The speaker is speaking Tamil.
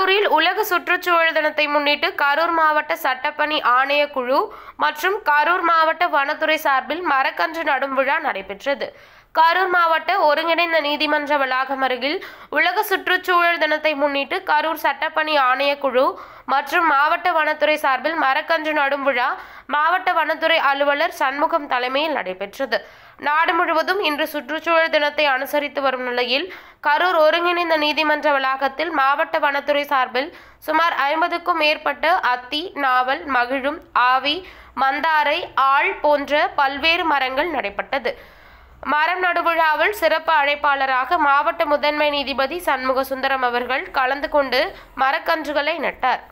கரூரில் உலக சுற்றுச்சூழல் தினத்தை முன்னிட்டு கரூர் மாவட்ட சட்டப்பணி ஆணையக்குழு மற்றும் கரூர் மாவட்ட வனத்துறை சார்பில் மரக்கன்று நடும் விழா நடைபெற்றது கரூர் மாவட்ட ஒருங்கிணைந்த நீதிமன்ற வளாகம் அருகில் உலக சுற்றுச்சூழல் தினத்தை முன்னிட்டு கரூர் சட்டப்பணி ஆணையக்குழு மற்றும் மாவட்ட வனத்துறை சார்பில் மரக்கன்று நடும் விழா மாவட்ட வனத்துறை அலுவலர் சண்முகம் தலைமையில் நடைபெற்றது நாடு முழுவதும் இன்று சுற்றுச்சூழல் தினத்தை அனுசரித்து வரும் நிலையில் கரூர் ஒருங்கிணைந்த நீதிமன்ற வளாகத்தில் மாவட்ட வனத்துறை சார்பில் சுமார் ஐம்பதுக்கும் மேற்பட்ட அத்தி நாவல் மகிழும் ஆவி மந்தாரை ஆள் போன்ற பல்வேறு மரங்கள் நடைபெற்றது மரம் நடுவிழாவில் சிறப்பு அழைப்பாளராக மாவட்ட முதன்மை நீதிபதி சண்முக சுந்தரம் அவர்கள் கலந்து கொண்டு மரக்கன்றுகளை நட்டார்